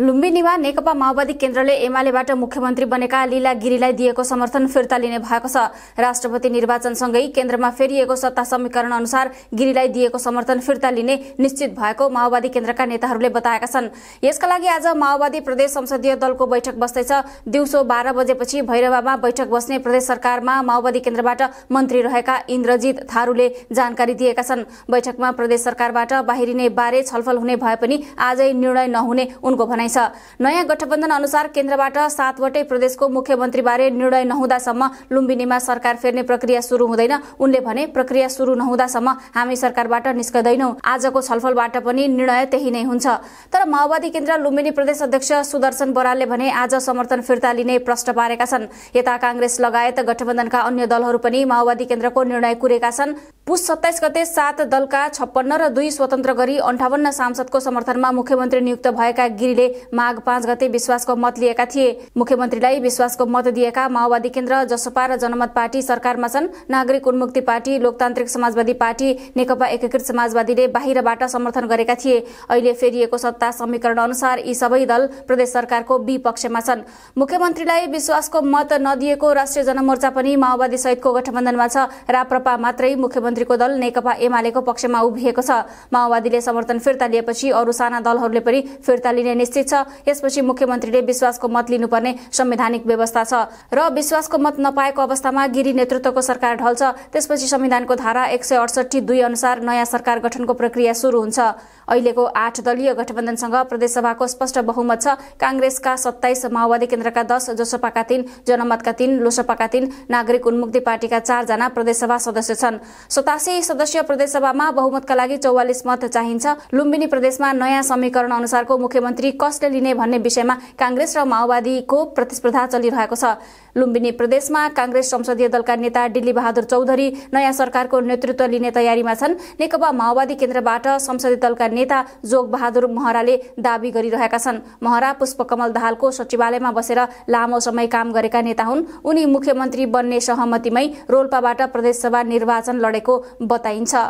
लुम्बिनीमा नेकपा माओवादी केन्द्रले एमालेबाट मुख्यमन्त्री बनेका लीला गिरीलाई दिएको समर्थन फिर्ता लिने भएको छ राष्ट्रपति निर्वाचनसँगै केन्द्रमा फेरिएको सत्ता समीकरण अनुसार गिरीलाई दिएको समर्थन फिर्ता लिने निश्चित भएको माओवादी केन्द्रका नेताहरूले बताएका छन् यसका लागि आज माओवादी प्रदेश संसदीय दलको बैठक बस्दैछ दिउँसो बाह्र बजेपछि भैरवामा बैठक बस्ने प्रदेश सरकारमा माओवादी केन्द्रबाट मन्त्री रहेका इन्द्रजित थारूले जानकारी दिएका छन् बैठकमा प्रदेश सरकारबाट बाहिरिने बारे छलफल हुने भए पनि आजै निर्णय नहुने उनको भनाइ छ नयाँ गठबन्धन अनुसार केन्द्रबाट सातवटै प्रदेशको मुख्यमन्त्रीबारे निर्णय नहुँदासम्म लुम्बिनीमा सरकार फेर्ने प्रक्रिया सुरु हुँदैन उनले भने प्रक्रिया सुरु नहुँदासम्म हामी सरकारबाट निस्कदैनौ आजको छलफलबाट पनि निर्णय त्यही नै हुन्छ तर माओवादी केन्द्र लुम्बिनी प्रदेश अध्यक्ष सुदर्शन बरालले भने आज समर्थन फिर्ता लिने प्रश्न पारेका छन् यता काङ्ग्रेस लगायत गठबन्धनका अन्य दलहरू पनि माओवादी केन्द्रको निर्णय कुरेका छन् पुस सत्ताइस गते सात दलका छप्पन्न र दुई स्वतन्त्र गरी अन्ठाउन्न सांसदको समर्थनमा मुख्यमन्त्री नियुक्त भएका गिरीले माघ पाँच गते विश्वासको मत लिएका थिए मुख्यमन्त्रीलाई विश्वासको मत दिएका माओवादी केन्द्र जसपा र जनमत पार्टी सरकारमा छन् नागरिक उन्मुक्ति पार्टी लोकतान्त्रिक समाजवादी पार्टी नेकपा एकीकृत समाजवादीले बाहिरबाट समर्थन गरेका थिए अहिले फेरिएको सत्ता समीकरण अनुसार यी सबै दल प्रदेश सरकारको विपक्षमा छन् मुख्यमन्त्रीलाई विश्वासको मत नदिएको राष्ट्रिय जनमोर्चा पनि माओवादी सहितको गठबन्धनमा छ राप्रपा मात्रै मुख्यमन्त्रीको दल नेकपा एमालेको पक्षमा उभिएको छ माओवादीले समर्थन फिर्ता लिएपछि अरू साना दलहरूले पनि फिर्ता लिने निश्चित छ यसपछि मुख्यमन्त्रीले विश्वासको मत लिनुपर्ने संवैधानिक व्यवस्था छ र विश्वासको मत नपाएको अवस्थामा गिरी नेतृत्वको सरकार ढल्छ त्यसपछि संविधानको धारा एक सय अडसठी दुई अनुसार नयाँ सरकार गठनको प्रक्रिया सुरु हुन्छ अहिलेको आठ दलीय गठबन्धनसँग प्रदेशसभाको स्पष्ट बहुमत छ काङ्ग्रेसका सत्ताइस माओवादी केन्द्रका दस जसपाका तीन जनमतका तीन लोसपाका तीन नागरिक उन्मुक्ति पार्टीका चारजना प्रदेशसभा सदस्य छन् सतासी सदस्यीय प्रदेशसभामा बहुमतका लागि चौवालिस मत चाहिन्छ लुम्बिनी प्रदेशमा नयाँ समीकरण अनुसारको मुख्यमन्त्री कस कसले लिने भन्ने विषयमा काङ्ग्रेस र माओवादीको प्रतिस्पर्धा चलिरहेको छ लुम्बिनी प्रदेशमा काङ्ग्रेस संसदीय दलका नेता दिल्ली बहादुर चौधरी नयाँ सरकारको नेतृत्व लिने तयारीमा छन् नेकपा माओवादी केन्द्रबाट संसदीय दलका नेता जोग बहादुर महराले दावी गरिरहेका छन् महरा पुष्पकमल दाहालको सचिवालयमा बसेर लामो समय काम गरेका नेता हुन् उनी मुख्यमन्त्री बन्ने सहमतिमै रोल्पाबाट प्रदेशसभा निर्वाचन लडेको बताइन्छ